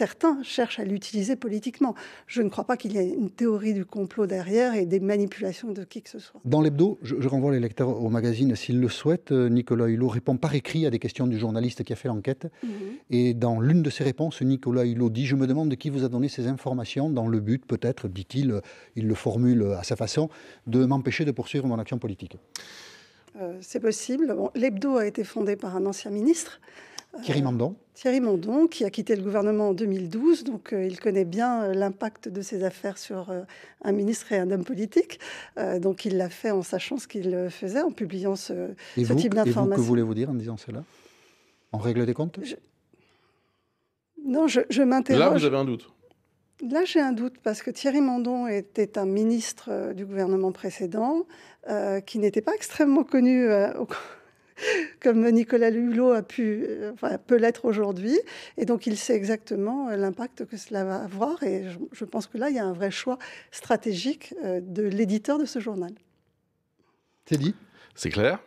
certains cherchent à l'utiliser politiquement. Je ne crois pas qu'il y ait une théorie du complot derrière et des manipulations de qui que ce soit. Dans l'hebdo, je, renvoie les lecteurs au magazine s'ils le souhaitent. Euh, Nicolas Hulot répond par écrit à des questions du journaliste qui a fait l'enquête. Mhm. Et dans l'une de ses réponses, Nicolas Hulot dit Je me demande de qui vous a donné ces informations dans le but, peut-être, dit-il, euh, il le formule euh, à sa façon, de m'empêcher de poursuivre mon action politique. c'est possible. L'hebdo a été fondé par un ancien ministre Thierry Mandon. Thierry Mandon, qui a quitté le gouvernement en 2012, donc euh, il connaît bien euh, l'impact de ses affaires sur euh, un ministre et un homme politique. donc il l'a fait en sachant ce qu'il faisait, en publiant ce, et vous, type Que voulez-vous dire en disant cela En règle des comptes Non, je, je m'interroge. Là, vous avez un doute Là, j'ai un doute parce que Thierry Mandon était un ministre du gouvernement précédent qui n'était pas extrêmement connu comme Nicolas Hulot a pu, euh, peut l'être aujourd'hui. Et donc, il sait exactement euh, l'impact que cela va avoir. Et je, je, pense que là, il y a un vrai choix stratégique euh, de l'éditeur de ce journal. C'est dit. C'est clair.